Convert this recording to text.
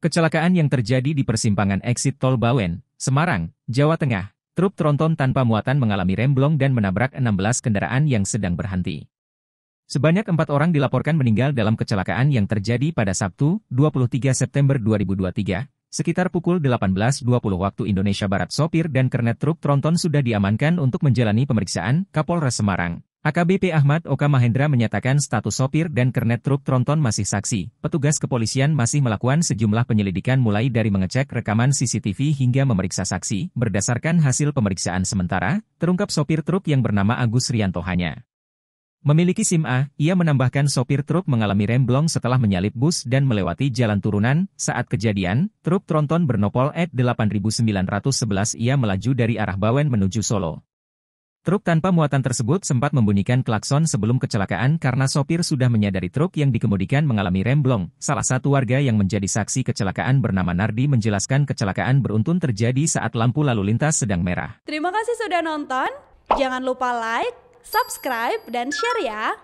Kecelakaan yang terjadi di persimpangan exit Tol Bawen, Semarang, Jawa Tengah, truk tronton tanpa muatan mengalami remblong dan menabrak 16 kendaraan yang sedang berhenti. Sebanyak empat orang dilaporkan meninggal dalam kecelakaan yang terjadi pada Sabtu, 23 September 2023, sekitar pukul 18.20 waktu Indonesia Barat sopir dan kernet truk tronton sudah diamankan untuk menjalani pemeriksaan Kapolres Semarang. AKBP Ahmad Oka Mahendra menyatakan status sopir dan kernet truk tronton masih saksi. Petugas kepolisian masih melakukan sejumlah penyelidikan mulai dari mengecek rekaman CCTV hingga memeriksa saksi. Berdasarkan hasil pemeriksaan sementara, terungkap sopir truk yang bernama Agus Rianto hanya memiliki SIM A. Ia menambahkan sopir truk mengalami remblong setelah menyalip bus dan melewati jalan turunan. Saat kejadian, truk tronton bernopol at 8911 ia melaju dari arah Bawen menuju Solo. Truk tanpa muatan tersebut sempat membunyikan klakson sebelum kecelakaan karena sopir sudah menyadari truk yang dikemudikan mengalami remblong. Salah satu warga yang menjadi saksi kecelakaan bernama Nardi menjelaskan kecelakaan beruntun terjadi saat lampu lalu lintas sedang merah. Terima kasih sudah nonton. Jangan lupa like, subscribe, dan share ya.